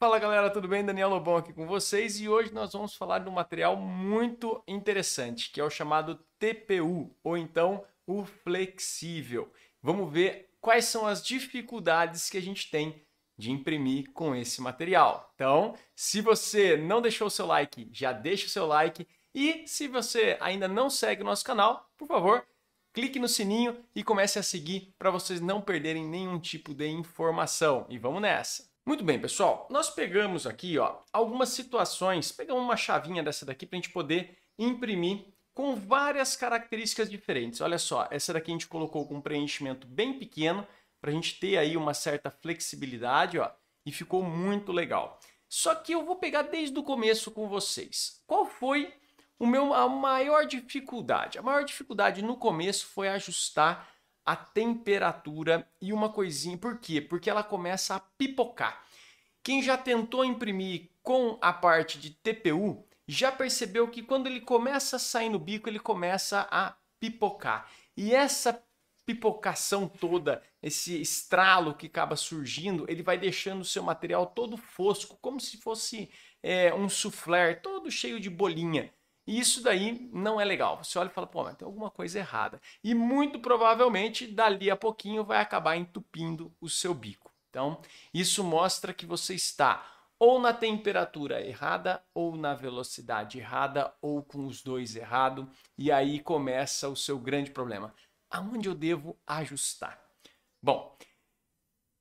Fala galera, tudo bem? Daniel Lobão aqui com vocês e hoje nós vamos falar de um material muito interessante que é o chamado TPU ou então o flexível. Vamos ver quais são as dificuldades que a gente tem de imprimir com esse material. Então, se você não deixou o seu like, já deixa o seu like e se você ainda não segue o nosso canal, por favor, clique no sininho e comece a seguir para vocês não perderem nenhum tipo de informação. E vamos nessa! Muito bem, pessoal. Nós pegamos aqui ó, algumas situações, pegamos uma chavinha dessa daqui para a gente poder imprimir com várias características diferentes. Olha só, essa daqui a gente colocou com um preenchimento bem pequeno para a gente ter aí uma certa flexibilidade ó, e ficou muito legal. Só que eu vou pegar desde o começo com vocês. Qual foi o meu, a maior dificuldade? A maior dificuldade no começo foi ajustar a temperatura e uma coisinha. Por quê? Porque ela começa a pipocar. Quem já tentou imprimir com a parte de TPU já percebeu que quando ele começa a sair no bico, ele começa a pipocar. E essa pipocação toda, esse estralo que acaba surgindo, ele vai deixando o seu material todo fosco, como se fosse é, um soufflé, todo cheio de bolinha. E isso daí não é legal. Você olha e fala, pô, mas tem alguma coisa errada. E muito provavelmente, dali a pouquinho, vai acabar entupindo o seu bico. Então, isso mostra que você está ou na temperatura errada, ou na velocidade errada, ou com os dois errado, e aí começa o seu grande problema. Aonde eu devo ajustar? Bom,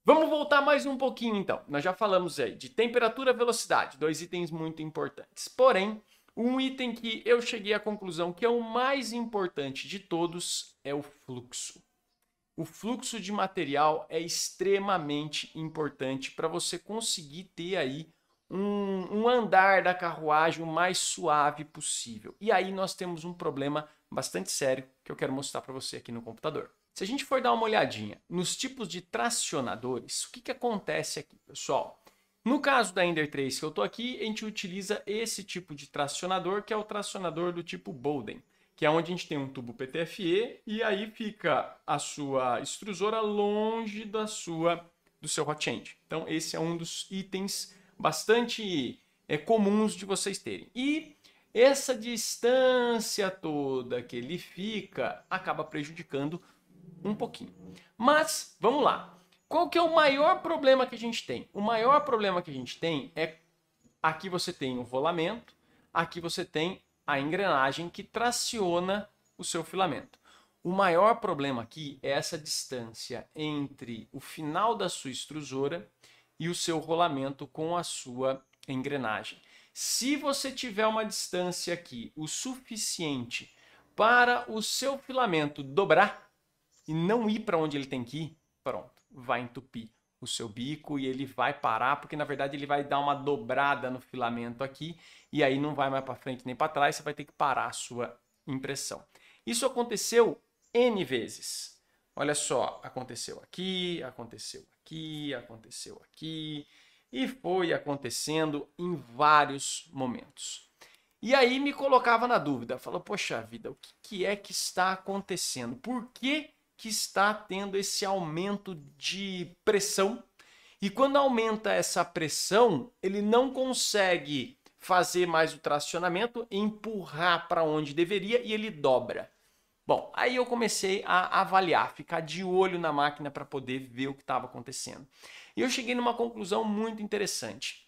vamos voltar mais um pouquinho então. Nós já falamos aí de temperatura, velocidade, dois itens muito importantes. Porém, um item que eu cheguei à conclusão que é o mais importante de todos é o fluxo. O fluxo de material é extremamente importante para você conseguir ter aí um, um, andar da carruagem o mais suave possível. E aí nós temos um problema bastante sério que eu quero mostrar para você aqui no computador. Se a gente for dar uma olhadinha nos tipos de tracionadores, o que, que acontece aqui, pessoal? No caso da Ender 3 que eu estou aqui, a gente utiliza esse tipo de tracionador, que é o tracionador do tipo Bolden, que é onde a gente tem um tubo PTFE e aí fica a sua extrusora longe da sua do seu hot end. Então esse é um dos itens bastante é, comuns de vocês terem. E essa distância toda que ele fica acaba prejudicando um pouquinho. Mas vamos lá. Qual que é o maior problema que a gente tem? O maior problema que a gente tem é aqui você tem o rolamento, aqui você tem a engrenagem que traciona o seu filamento. O maior problema aqui é essa distância entre o final da sua extrusora e o seu rolamento com a sua engrenagem. Se você tiver uma distância aqui o suficiente para o seu filamento dobrar e não ir para onde ele tem que ir, pronto vai entupir o seu bico e ele vai parar, porque na verdade ele vai dar uma dobrada no filamento aqui e aí não vai mais para frente nem para trás, você vai ter que parar a sua impressão. Isso aconteceu N vezes. Olha só, aconteceu aqui, aconteceu aqui, aconteceu aqui e foi acontecendo em vários momentos. E aí me colocava na dúvida, falou: "Poxa vida, o que, que é que está acontecendo? Por que que está tendo esse aumento de pressão. E quando aumenta essa pressão, ele não consegue fazer mais o tracionamento, empurrar para onde deveria e ele dobra. Bom, aí eu comecei a avaliar, ficar de olho na máquina para poder ver o que estava acontecendo. E eu cheguei numa conclusão muito interessante.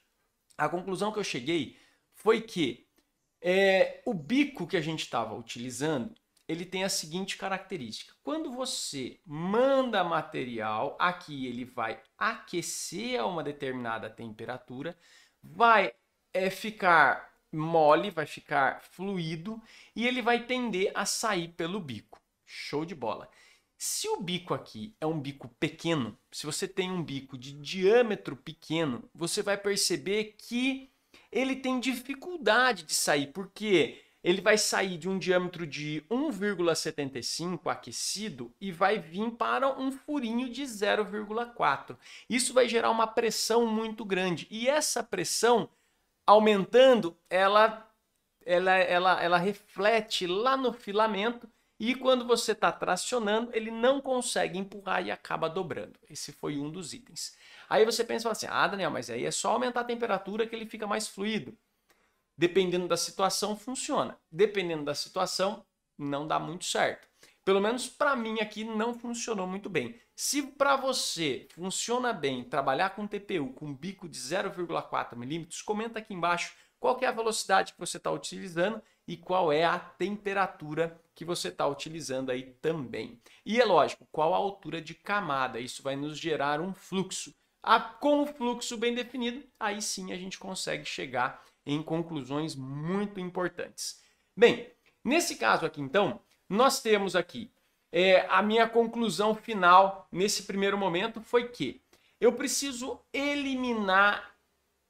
A conclusão que eu cheguei foi que é, o bico que a gente estava utilizando ele tem a seguinte característica. Quando você manda material, aqui ele vai aquecer a uma determinada temperatura, vai é, ficar mole, vai ficar fluido e ele vai tender a sair pelo bico. Show de bola. Se o bico aqui é um bico pequeno, se você tem um bico de diâmetro pequeno, você vai perceber que ele tem dificuldade de sair, porque ele vai sair de um diâmetro de 1,75 aquecido e vai vir para um furinho de 0,4. Isso vai gerar uma pressão muito grande. E essa pressão, aumentando, ela, ela, ela, ela reflete lá no filamento e quando você está tracionando, ele não consegue empurrar e acaba dobrando. Esse foi um dos itens. Aí você pensa assim, ah Daniel, mas aí é só aumentar a temperatura que ele fica mais fluido. Dependendo da situação, funciona. Dependendo da situação, não dá muito certo. Pelo menos para mim aqui não funcionou muito bem. Se para você funciona bem trabalhar com TPU com bico de 0,4 milímetros, comenta aqui embaixo qual é a velocidade que você está utilizando e qual é a temperatura que você está utilizando aí também. E é lógico, qual a altura de camada, isso vai nos gerar um fluxo. Ah, com o fluxo bem definido, aí sim a gente consegue chegar em conclusões muito importantes. Bem, nesse caso aqui então, nós temos aqui é, a minha conclusão final nesse primeiro momento foi que eu preciso eliminar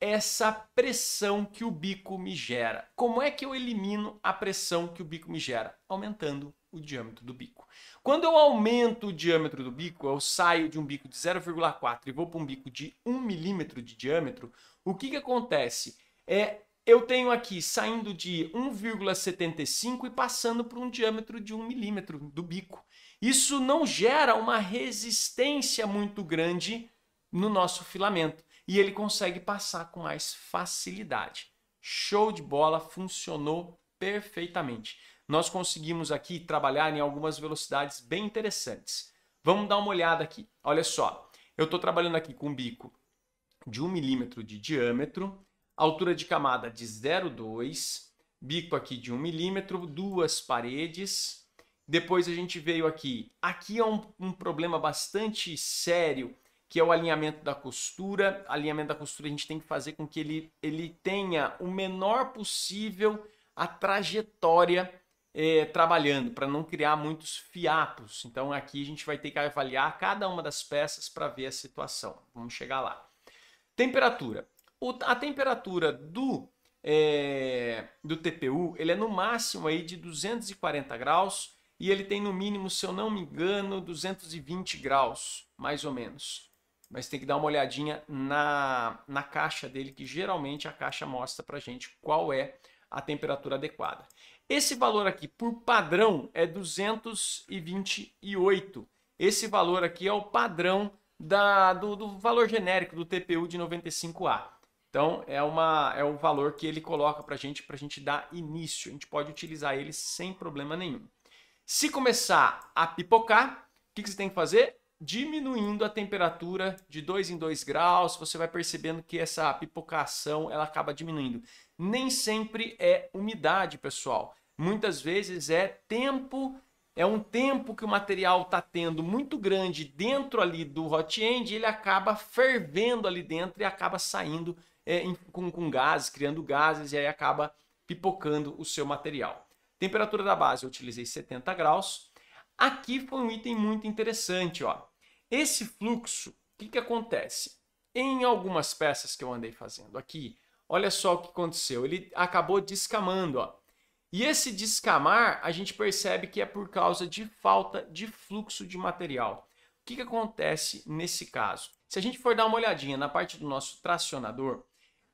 essa pressão que o bico me gera. Como é que eu elimino a pressão que o bico me gera? Aumentando o diâmetro do bico. Quando eu aumento o diâmetro do bico, eu saio de um bico de 0,4 e vou para um bico de 1 milímetro de diâmetro, o que, que acontece? é, eu tenho aqui saindo de 1,75 e passando por um diâmetro de 1 milímetro do bico. Isso não gera uma resistência muito grande no nosso filamento e ele consegue passar com mais facilidade. Show de bola, funcionou perfeitamente. Nós conseguimos aqui trabalhar em algumas velocidades bem interessantes. Vamos dar uma olhada aqui. Olha só, eu estou trabalhando aqui com um bico de 1 milímetro de diâmetro altura de camada de 0,2, bico aqui de 1 milímetro, duas paredes. Depois a gente veio aqui. Aqui é um, um problema bastante sério, que é o alinhamento da costura. Alinhamento da costura a gente tem que fazer com que ele, ele tenha o menor possível a trajetória é, trabalhando, para não criar muitos fiapos. Então aqui a gente vai ter que avaliar cada uma das peças para ver a situação. Vamos chegar lá. Temperatura. O, a temperatura do, é, do TPU ele é no máximo aí de 240 graus e ele tem no mínimo, se eu não me engano, 220 graus, mais ou menos. Mas tem que dar uma olhadinha na, na caixa dele, que geralmente a caixa mostra para gente qual é a temperatura adequada. Esse valor aqui, por padrão, é 228. Esse valor aqui é o padrão da, do, do valor genérico do TPU de 95A. Então é, uma, é o valor que ele coloca para a gente, para a gente dar início. A gente pode utilizar ele sem problema nenhum. Se começar a pipocar, o que, que você tem que fazer? Diminuindo a temperatura de 2 em 2 graus, você vai percebendo que essa pipocação ela acaba diminuindo. Nem sempre é umidade, pessoal. Muitas vezes é tempo é um tempo que o material está tendo muito grande dentro ali do hot end, ele acaba fervendo ali dentro e acaba saindo é, em, com, com gases, criando gases, e aí acaba pipocando o seu material. Temperatura da base eu utilizei 70 graus. Aqui foi um item muito interessante. Ó. Esse fluxo, o que, que acontece? Em algumas peças que eu andei fazendo aqui, olha só o que aconteceu. Ele acabou descamando. Ó. E esse descamar, a gente percebe que é por causa de falta de fluxo de material. O que, que acontece nesse caso? Se a gente for dar uma olhadinha na parte do nosso tracionador,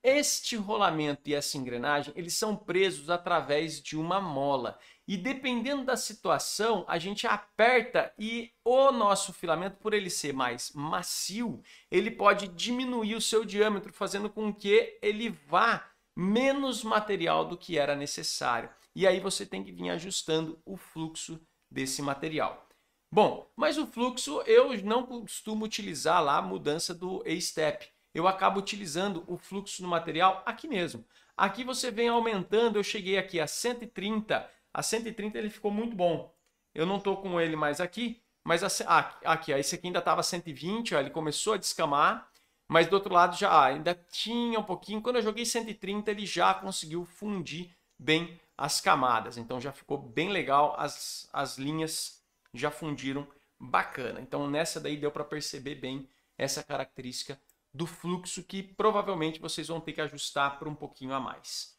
este rolamento e essa engrenagem, eles são presos através de uma mola. E dependendo da situação, a gente aperta e o nosso filamento, por ele ser mais macio, ele pode diminuir o seu diâmetro, fazendo com que ele vá menos material do que era necessário. E aí você tem que vir ajustando o fluxo desse material. Bom, mas o fluxo eu não costumo utilizar lá a mudança do A-step eu acabo utilizando o fluxo no material aqui mesmo. Aqui você vem aumentando, eu cheguei aqui a 130, a 130 ele ficou muito bom. Eu não estou com ele mais aqui, mas a, ah, aqui, ó, esse aqui ainda estava 120, ó, ele começou a descamar, mas do outro lado já ah, ainda tinha um pouquinho. Quando eu joguei 130, ele já conseguiu fundir bem as camadas, então já ficou bem legal, as, as linhas já fundiram bacana. Então nessa daí deu para perceber bem essa característica do fluxo que provavelmente vocês vão ter que ajustar para um pouquinho a mais.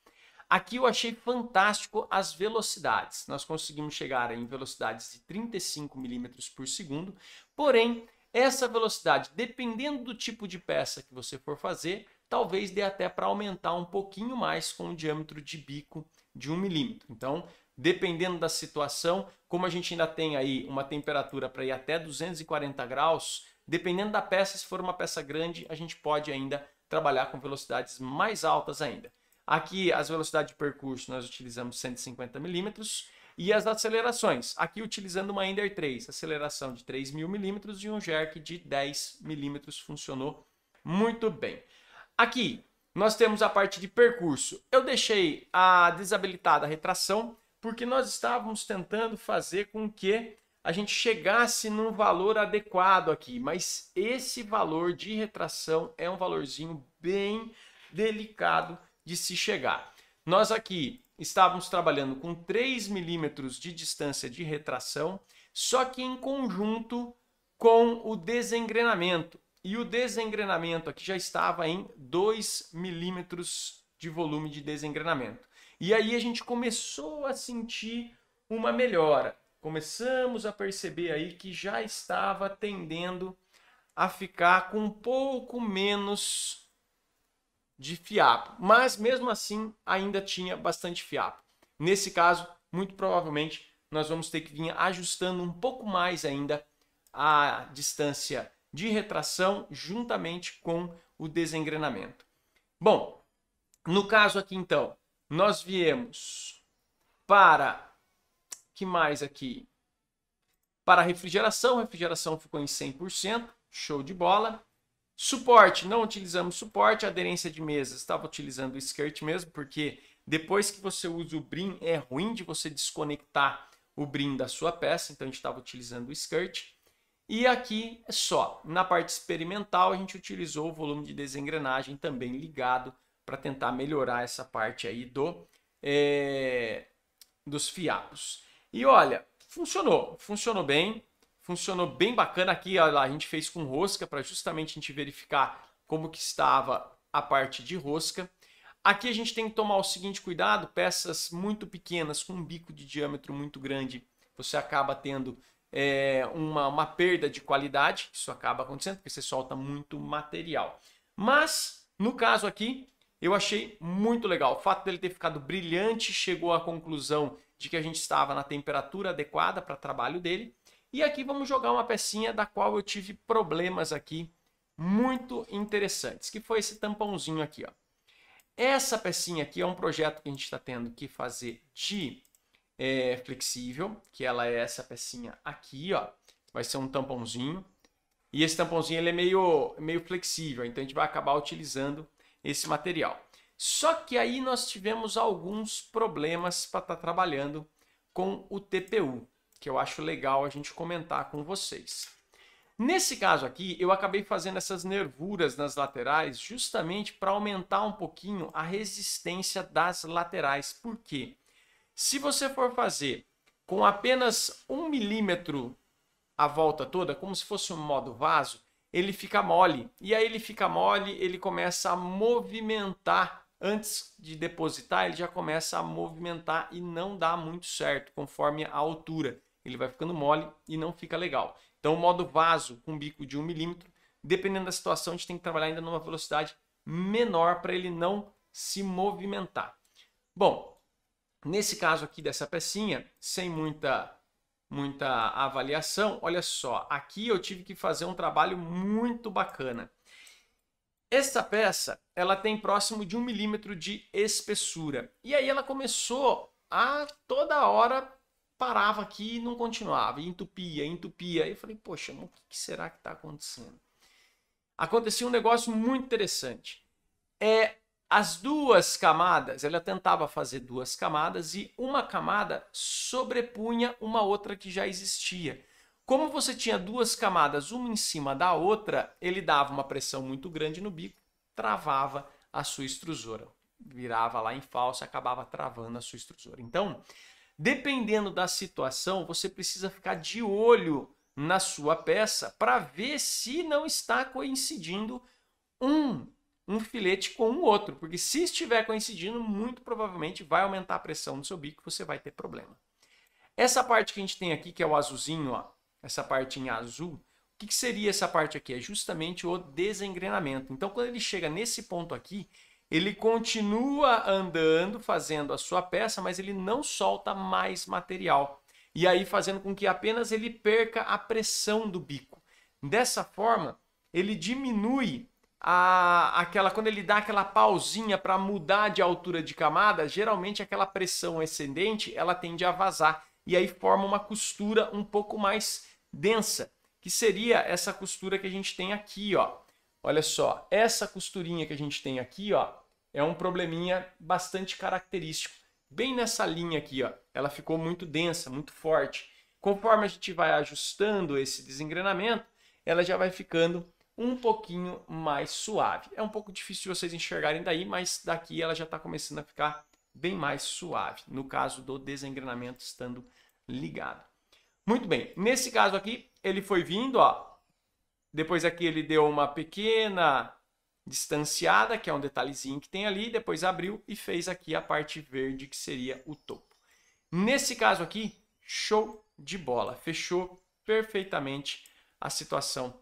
Aqui eu achei fantástico as velocidades. Nós conseguimos chegar em velocidades de 35 mm por segundo, porém, essa velocidade, dependendo do tipo de peça que você for fazer, talvez dê até para aumentar um pouquinho mais com o diâmetro de bico de 1 milímetro. Então, dependendo da situação, como a gente ainda tem aí uma temperatura para ir até 240 graus, Dependendo da peça, se for uma peça grande, a gente pode ainda trabalhar com velocidades mais altas ainda. Aqui, as velocidades de percurso, nós utilizamos 150 milímetros. E as acelerações, aqui utilizando uma Ender 3, aceleração de 3.000 milímetros e um jerk de 10 milímetros, funcionou muito bem. Aqui, nós temos a parte de percurso. Eu deixei a desabilitada a retração, porque nós estávamos tentando fazer com que a gente chegasse num valor adequado aqui, mas esse valor de retração é um valorzinho bem delicado de se chegar. Nós aqui estávamos trabalhando com 3 milímetros de distância de retração, só que em conjunto com o desengrenamento. E o desengrenamento aqui já estava em 2 milímetros de volume de desengrenamento. E aí a gente começou a sentir uma melhora começamos a perceber aí que já estava tendendo a ficar com um pouco menos de fiapo, mas mesmo assim ainda tinha bastante fiapo. Nesse caso, muito provavelmente nós vamos ter que vir ajustando um pouco mais ainda a distância de retração juntamente com o desengrenamento. Bom, no caso aqui então, nós viemos para que mais aqui? Para refrigeração, refrigeração ficou em 100%, show de bola. Suporte, não utilizamos suporte, aderência de mesa estava utilizando o skirt mesmo, porque depois que você usa o brim, é ruim de você desconectar o brim da sua peça, então a gente estava utilizando o skirt. E aqui é só, na parte experimental a gente utilizou o volume de desengrenagem também ligado para tentar melhorar essa parte aí do, é, dos fiapos. E olha, funcionou, funcionou bem, funcionou bem bacana aqui, olha lá, a gente fez com rosca para justamente a gente verificar como que estava a parte de rosca. Aqui a gente tem que tomar o seguinte cuidado, peças muito pequenas com um bico de diâmetro muito grande, você acaba tendo é, uma, uma perda de qualidade, isso acaba acontecendo porque você solta muito material. Mas, no caso aqui, eu achei muito legal. O fato dele ter ficado brilhante, chegou à conclusão de que a gente estava na temperatura adequada para trabalho dele. E aqui vamos jogar uma pecinha da qual eu tive problemas aqui muito interessantes, que foi esse tampãozinho aqui. Ó. Essa pecinha aqui é um projeto que a gente está tendo que fazer de é, flexível, que ela é essa pecinha aqui, ó. vai ser um tampãozinho. E esse tampãozinho ele é meio, meio flexível, então a gente vai acabar utilizando esse material. Só que aí nós tivemos alguns problemas para estar tá trabalhando com o TPU, que eu acho legal a gente comentar com vocês. Nesse caso aqui, eu acabei fazendo essas nervuras nas laterais justamente para aumentar um pouquinho a resistência das laterais. Por quê? Se você for fazer com apenas um milímetro a volta toda, como se fosse um modo vaso, ele fica mole. E aí ele fica mole, ele começa a movimentar antes de depositar, ele já começa a movimentar e não dá muito certo conforme a altura. Ele vai ficando mole e não fica legal. Então, o modo vaso com bico de 1 milímetro, dependendo da situação, a gente tem que trabalhar ainda numa velocidade menor para ele não se movimentar. Bom, nesse caso aqui dessa pecinha, sem muita muita avaliação, olha só, aqui eu tive que fazer um trabalho muito bacana. Essa peça, ela tem próximo de um milímetro de espessura. E aí ela começou a toda hora parava aqui e não continuava, entupia, entupia. Aí eu falei, poxa, o que será que está acontecendo? Acontecia um negócio muito interessante. É as duas camadas, ela tentava fazer duas camadas e uma camada sobrepunha uma outra que já existia. Como você tinha duas camadas, uma em cima da outra, ele dava uma pressão muito grande no bico travava a sua extrusora. Virava lá em falso e acabava travando a sua extrusora. Então, dependendo da situação, você precisa ficar de olho na sua peça para ver se não está coincidindo um um filete com o outro, porque se estiver coincidindo, muito provavelmente vai aumentar a pressão no seu bico, e você vai ter problema. Essa parte que a gente tem aqui, que é o azulzinho, ó, essa parte em azul, o que, que seria essa parte aqui? É justamente o desengrenamento. Então, quando ele chega nesse ponto aqui, ele continua andando, fazendo a sua peça, mas ele não solta mais material. E aí fazendo com que apenas ele perca a pressão do bico. Dessa forma, ele diminui a, aquela quando ele dá aquela pausinha para mudar de altura de camada, geralmente aquela pressão ascendente ela tende a vazar e aí forma uma costura um pouco mais densa que seria essa costura que a gente tem aqui, ó. Olha só, essa costurinha que a gente tem aqui, ó, é um probleminha bastante característico. Bem nessa linha aqui, ó, ela ficou muito densa, muito forte. Conforme a gente vai ajustando esse desengrenamento, ela já vai ficando um pouquinho mais suave. É um pouco difícil vocês enxergarem daí, mas daqui ela já está começando a ficar bem mais suave, no caso do desengrenamento estando ligado. Muito bem, nesse caso aqui, ele foi vindo, ó. Depois aqui ele deu uma pequena distanciada, que é um detalhezinho que tem ali, depois abriu e fez aqui a parte verde que seria o topo. Nesse caso aqui, show de bola, fechou perfeitamente a situação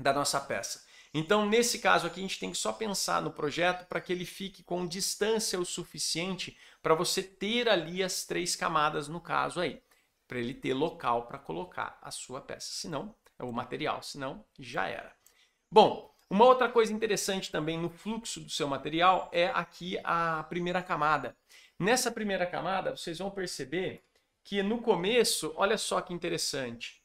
da nossa peça. Então, nesse caso aqui, a gente tem que só pensar no projeto para que ele fique com distância o suficiente para você ter ali as três camadas no caso aí para ele ter local para colocar a sua peça. Senão, é o material, senão já era. Bom, uma outra coisa interessante também no fluxo do seu material é aqui a primeira camada. Nessa primeira camada, vocês vão perceber que no começo, olha só que interessante.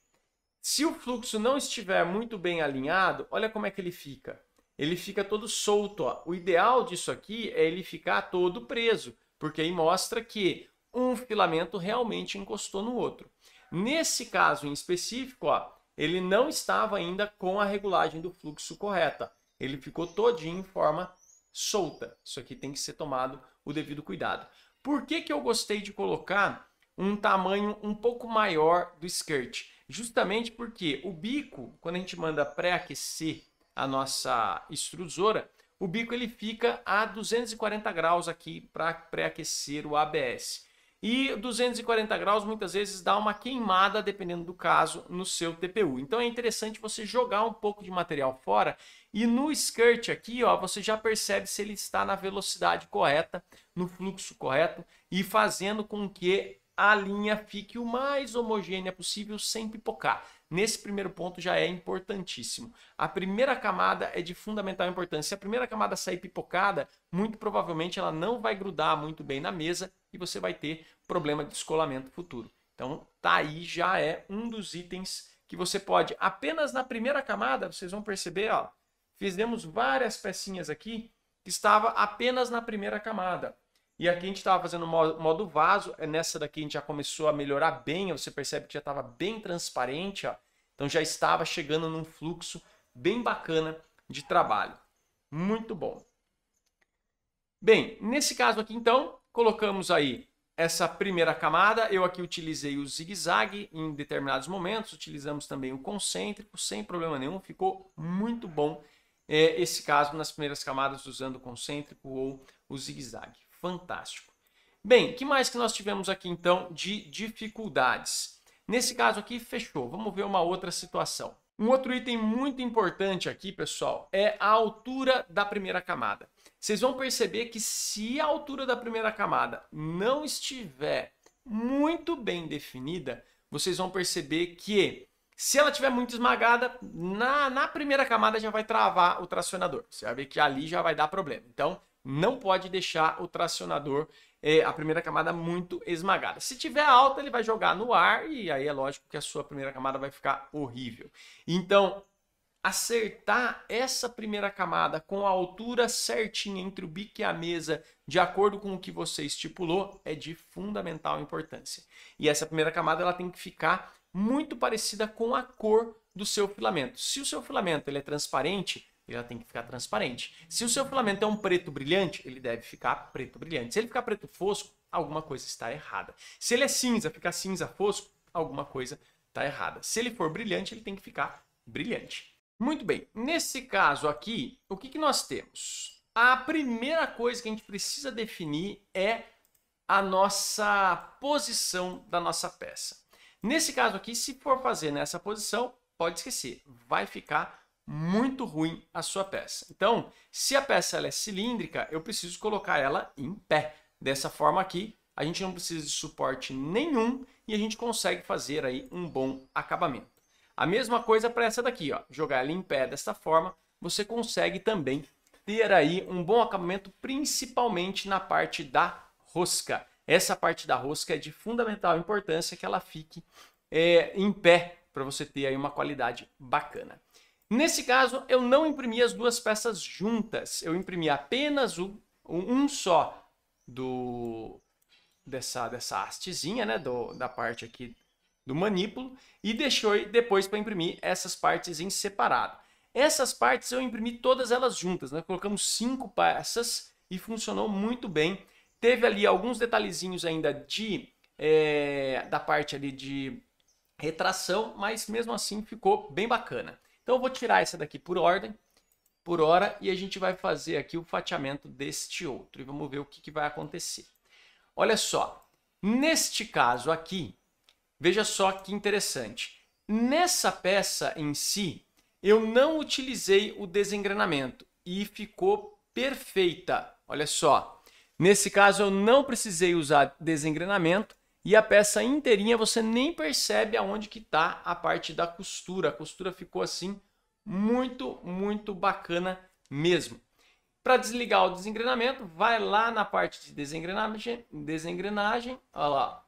Se o fluxo não estiver muito bem alinhado, olha como é que ele fica. Ele fica todo solto. Ó. O ideal disso aqui é ele ficar todo preso, porque aí mostra que um filamento realmente encostou no outro. Nesse caso em específico, ó, ele não estava ainda com a regulagem do fluxo correta. Ele ficou todinho em forma solta. Isso aqui tem que ser tomado o devido cuidado. Por que, que eu gostei de colocar um tamanho um pouco maior do skirt? Justamente porque o bico, quando a gente manda pré-aquecer a nossa extrusora, o bico ele fica a 240 graus aqui para pré-aquecer o ABS. E 240 graus muitas vezes dá uma queimada, dependendo do caso, no seu TPU. Então é interessante você jogar um pouco de material fora e no skirt aqui, ó, você já percebe se ele está na velocidade correta, no fluxo correto e fazendo com que a linha fique o mais homogênea possível sem pipocar. Nesse primeiro ponto já é importantíssimo. A primeira camada é de fundamental importância. Se a primeira camada sair pipocada, muito provavelmente ela não vai grudar muito bem na mesa e você vai ter problema de descolamento futuro. Então, tá aí já é um dos itens que você pode, apenas na primeira camada, vocês vão perceber, ó, fizemos várias pecinhas aqui que estava apenas na primeira camada. E aqui a gente estava fazendo modo, modo vaso, é nessa daqui a gente já começou a melhorar bem, você percebe que já estava bem transparente, ó. então já estava chegando num fluxo bem bacana de trabalho. Muito bom. Bem, nesse caso aqui então, colocamos aí essa primeira camada, eu aqui utilizei o zigue-zague em determinados momentos, utilizamos também o concêntrico, sem problema nenhum, ficou muito bom é, esse caso nas primeiras camadas usando o concêntrico ou o zigue-zague. Fantástico. Bem, que mais que nós tivemos aqui então de dificuldades? Nesse caso aqui, fechou. Vamos ver uma outra situação. Um outro item muito importante aqui, pessoal, é a altura da primeira camada. Vocês vão perceber que se a altura da primeira camada não estiver muito bem definida, vocês vão perceber que se ela estiver muito esmagada, na, na primeira camada já vai travar o tracionador. Você vai ver que ali já vai dar problema. Então, não pode deixar o tracionador é, a primeira camada muito esmagada. Se tiver alta, ele vai jogar no ar e aí é lógico que a sua primeira camada vai ficar horrível. Então, acertar essa primeira camada com a altura certinha entre o bico e a mesa, de acordo com o que você estipulou, é de fundamental importância. E essa primeira camada ela tem que ficar muito parecida com a cor do seu filamento. Se o seu filamento ele é transparente, ela tem que ficar transparente. Se o seu filamento é um preto brilhante, ele deve ficar preto brilhante. Se ele ficar preto fosco, alguma coisa está errada. Se ele é cinza, ficar cinza fosco, alguma coisa está errada. Se ele for brilhante, ele tem que ficar brilhante. Muito bem, nesse caso aqui, o que, que nós temos? A primeira coisa que a gente precisa definir é a nossa posição da nossa peça. Nesse caso aqui, se for fazer nessa posição, pode esquecer, vai ficar muito ruim a sua peça. Então, se a peça é cilíndrica, eu preciso colocar ela em pé. Dessa forma aqui, a gente não precisa de suporte nenhum e a gente consegue fazer aí um bom acabamento. A mesma coisa para essa daqui, ó. jogar ela em pé dessa forma, você consegue também ter aí um bom acabamento, principalmente na parte da rosca. Essa parte da rosca é de fundamental importância que ela fique é, em pé para você ter aí uma qualidade bacana. Nesse caso, eu não imprimi as duas peças juntas. Eu imprimi apenas um, um só do dessa, dessa hastezinha, né? Do, da parte aqui do manípulo. E deixei depois para imprimir essas partes em separado. Essas partes eu imprimi todas elas juntas. Nós né? colocamos cinco peças e funcionou muito bem. Teve ali alguns detalhezinhos ainda de é, da parte ali de retração, mas mesmo assim ficou bem bacana. Então eu vou tirar essa daqui por ordem, por hora, e a gente vai fazer aqui o fatiamento deste outro. E vamos ver o que, que vai acontecer. Olha só, neste caso aqui, veja só que interessante. Nessa peça em si, eu não utilizei o desengrenamento e ficou perfeita. Olha só, nesse caso eu não precisei usar desengrenamento e a peça inteirinha você nem percebe aonde que tá a parte da costura. A costura ficou assim muito, muito bacana mesmo. Para desligar o desengrenamento, vai lá na parte de desengrenagem, desengrenagem, olha lá,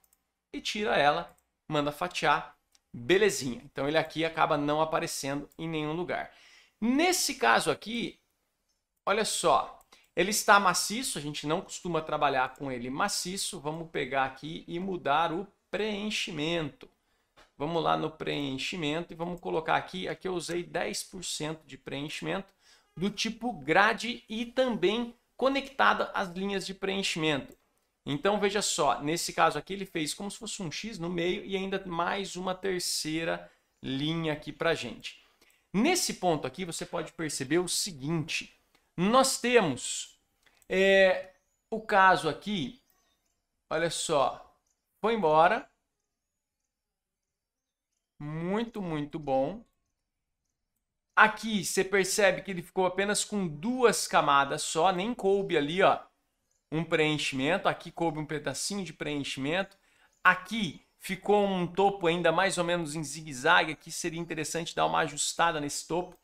e tira ela, manda fatiar, belezinha. Então ele aqui acaba não aparecendo em nenhum lugar. Nesse caso aqui, olha só, ele está maciço, a gente não costuma trabalhar com ele maciço. Vamos pegar aqui e mudar o preenchimento. Vamos lá no preenchimento e vamos colocar aqui, aqui eu usei 10% de preenchimento do tipo grade e também conectada às linhas de preenchimento. Então veja só, nesse caso aqui ele fez como se fosse um X no meio e ainda mais uma terceira linha aqui para gente. Nesse ponto aqui você pode perceber o seguinte, nós temos é, o caso aqui, olha só, foi embora, muito, muito bom. Aqui você percebe que ele ficou apenas com duas camadas só, nem coube ali, ó, um preenchimento. Aqui coube um pedacinho de preenchimento. Aqui ficou um topo ainda mais ou menos em zigue-zague. Aqui seria interessante dar uma ajustada nesse topo.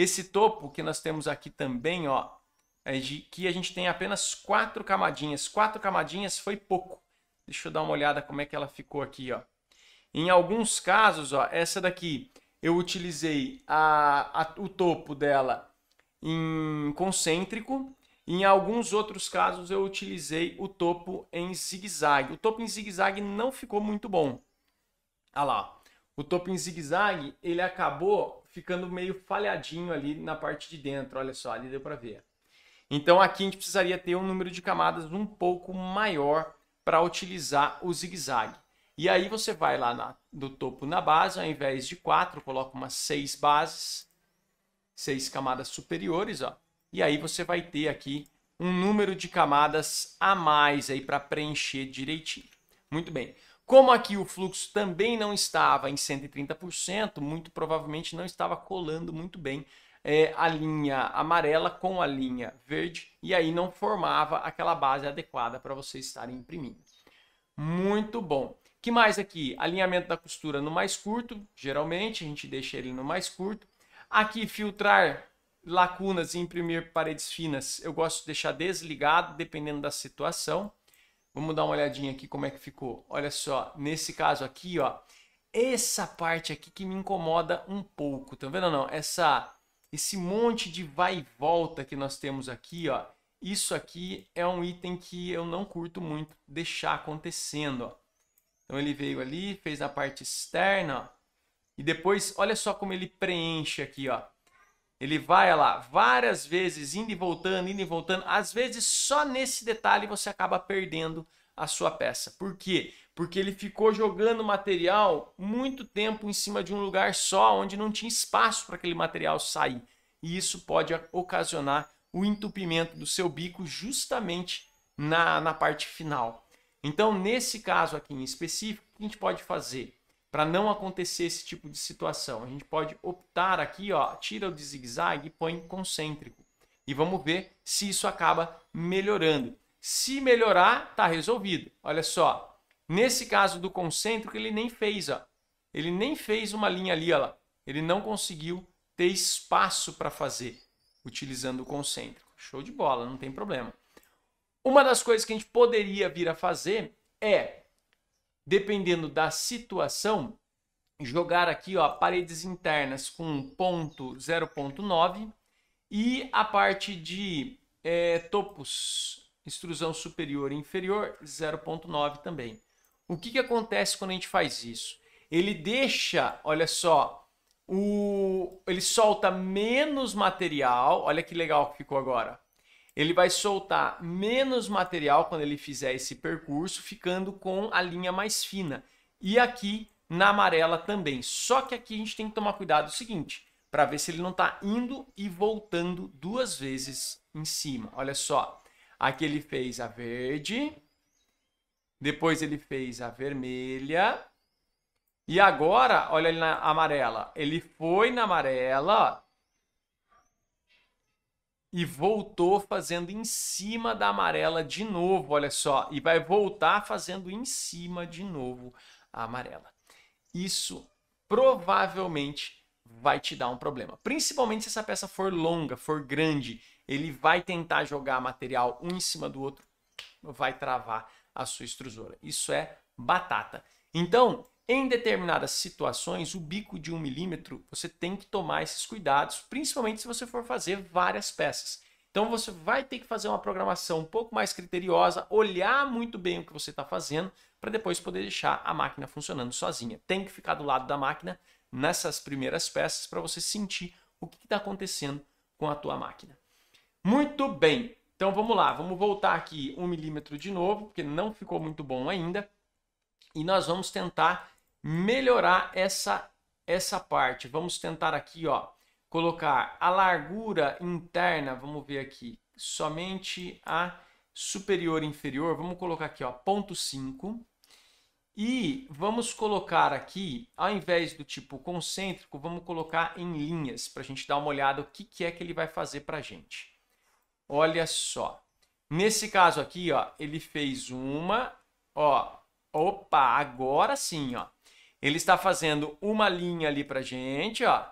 Esse topo que nós temos aqui também, ó, é de que a gente tem apenas quatro camadinhas. Quatro camadinhas foi pouco. Deixa eu dar uma olhada como é que ela ficou aqui, ó. Em alguns casos, ó, essa daqui eu utilizei a, a, o topo dela em concêntrico. Em alguns outros casos eu utilizei o topo em zigue-zague. O topo em zigue-zague não ficou muito bom. Olha lá, o topo em zigue-zague ele acabou ficando meio falhadinho ali na parte de dentro. Olha só, ali deu para ver. Então aqui a gente precisaria ter um número de camadas um pouco maior para utilizar o zigue-zague. E aí você vai lá na, do topo na base, ao invés de 4, coloca umas 6 bases, 6 camadas superiores, ó. E aí você vai ter aqui um número de camadas a mais aí para preencher direitinho. Muito bem. Como aqui o fluxo também não estava em 130%, muito provavelmente não estava colando muito bem é, a linha amarela com a linha verde e aí não formava aquela base adequada para você estar imprimindo. Muito bom. que mais aqui? Alinhamento da costura no mais curto, geralmente a gente deixa ele no mais curto. Aqui filtrar lacunas e imprimir paredes finas, eu gosto de deixar desligado, dependendo da situação. Vamos dar uma olhadinha aqui como é que ficou. Olha só, nesse caso aqui, ó, essa parte aqui que me incomoda um pouco, tá vendo ou não? Essa, esse monte de vai e volta que nós temos aqui, ó, isso aqui é um item que eu não curto muito deixar acontecendo, ó. Então ele veio ali, fez na parte externa, ó, e depois, olha só como ele preenche aqui, ó. Ele vai lá várias vezes, indo e voltando, indo e voltando. Às vezes, só nesse detalhe você acaba perdendo a sua peça. Por quê? Porque ele ficou jogando material muito tempo em cima de um lugar só, onde não tinha espaço para aquele material sair. E isso pode ocasionar o entupimento do seu bico justamente na, na parte final. Então, nesse caso aqui em específico, o que a gente pode fazer? para não acontecer esse tipo de situação. A gente pode optar aqui, ó, tira o de zigue-zague e põe concêntrico. E vamos ver se isso acaba melhorando. Se melhorar, tá resolvido. Olha só, nesse caso do concêntrico, ele nem fez, ó. Ele nem fez uma linha ali, ó. Ele não conseguiu ter espaço para fazer utilizando o concêntrico. Show de bola, não tem problema. Uma das coisas que a gente poderia vir a fazer é dependendo da situação, jogar aqui ó, paredes internas com ponto 0.9 e a parte de é, topos, extrusão superior e inferior 0.9 também. O que, que acontece quando a gente faz isso? Ele deixa, olha só, o, ele solta menos material, olha que legal que ficou agora. Ele vai soltar menos material quando ele fizer esse percurso, ficando com a linha mais fina. E aqui na amarela também. Só que aqui a gente tem que tomar cuidado o seguinte, para ver se ele não está indo e voltando duas vezes em cima. Olha só, aqui ele fez a verde, depois ele fez a vermelha, e agora, olha ali na amarela, ele foi na amarela, e voltou fazendo em cima da amarela de novo, olha só, e vai voltar fazendo em cima de novo a amarela. Isso provavelmente vai te dar um problema, principalmente se essa peça for longa, for grande, ele vai tentar jogar material um em cima do outro, vai travar a sua extrusora. Isso é batata. Então, em determinadas situações, o bico de 1 um milímetro, você tem que tomar esses cuidados, principalmente se você for fazer várias peças. Então você vai ter que fazer uma programação um pouco mais criteriosa, olhar muito bem o que você está fazendo, para depois poder deixar a máquina funcionando sozinha. Tem que ficar do lado da máquina nessas primeiras peças para você sentir o que está acontecendo com a tua máquina. Muito bem, então vamos lá, vamos voltar aqui um milímetro de novo, porque não ficou muito bom ainda. E nós vamos tentar melhorar essa, essa parte. Vamos tentar aqui, ó, colocar a largura interna, vamos ver aqui, somente a superior e inferior, vamos colocar aqui, ó, ponto 5. E vamos colocar aqui, ao invés do tipo concêntrico, vamos colocar em linhas, para a gente dar uma olhada o que, que é que ele vai fazer para a gente. Olha só. Nesse caso aqui, ó, ele fez uma, ó, opa, agora sim, ó. Ele está fazendo uma linha ali para gente, ó.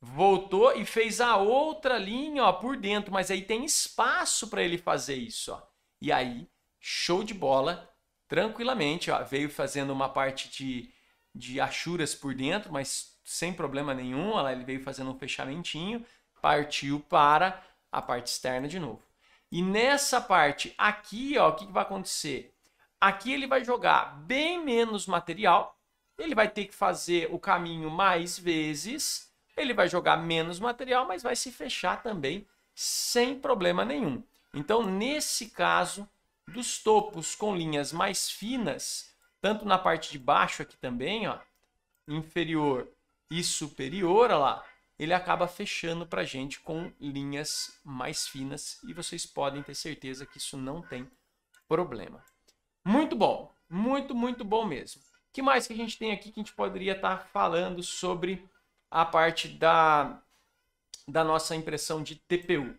Voltou e fez a outra linha, ó, por dentro, mas aí tem espaço para ele fazer isso, ó. E aí, show de bola, tranquilamente, ó, veio fazendo uma parte de, de achuras por dentro, mas sem problema nenhum, ó, ele veio fazendo um fechamentinho, partiu para a parte externa de novo. E nessa parte aqui, ó, o que, que vai acontecer? Aqui ele vai jogar bem menos material, ele vai ter que fazer o caminho mais vezes, ele vai jogar menos material, mas vai se fechar também sem problema nenhum. Então, nesse caso, dos topos com linhas mais finas, tanto na parte de baixo aqui também, ó, inferior e superior, ó lá, ele acaba fechando para a gente com linhas mais finas e vocês podem ter certeza que isso não tem problema. Muito bom, muito, muito bom mesmo que mais que a gente tem aqui que a gente poderia estar tá falando sobre a parte da, da nossa impressão de TPU?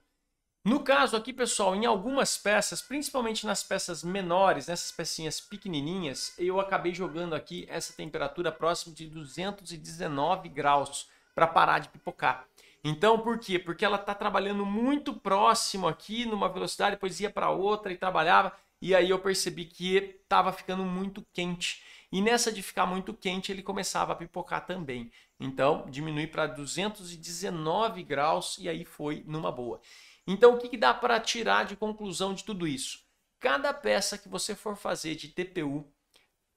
No caso aqui, pessoal, em algumas peças, principalmente nas peças menores, nessas pecinhas pequenininhas, eu acabei jogando aqui essa temperatura próxima de 219 graus para parar de pipocar. Então, por quê? Porque ela está trabalhando muito próximo aqui, numa velocidade, depois ia para outra e trabalhava, e aí eu percebi que estava ficando muito quente. E nessa de ficar muito quente, ele começava a pipocar também. Então, diminui para 219 graus e aí foi numa boa. Então, o que, que dá para tirar de conclusão de tudo isso? Cada peça que você for fazer de TPU,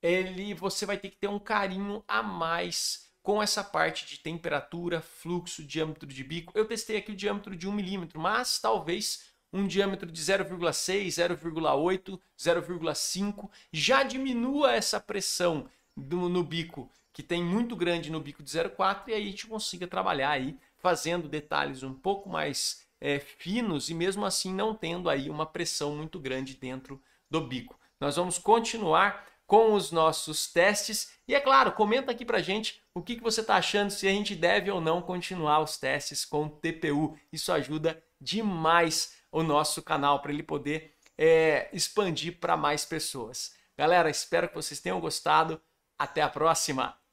ele, você vai ter que ter um carinho a mais com essa parte de temperatura, fluxo, diâmetro de bico. Eu testei aqui o diâmetro de 1 milímetro, mas talvez um diâmetro de 0,6, 0,8, 0,5, já diminua essa pressão do, no bico, que tem muito grande no bico de 0,4, e aí a gente consiga trabalhar aí fazendo detalhes um pouco mais é, finos e mesmo assim não tendo aí uma pressão muito grande dentro do bico. Nós vamos continuar com os nossos testes. E é claro, comenta aqui pra gente o que, que você está achando, se a gente deve ou não continuar os testes com TPU. Isso ajuda demais o nosso canal para ele poder é, expandir para mais pessoas. Galera, espero que vocês tenham gostado. Até a próxima!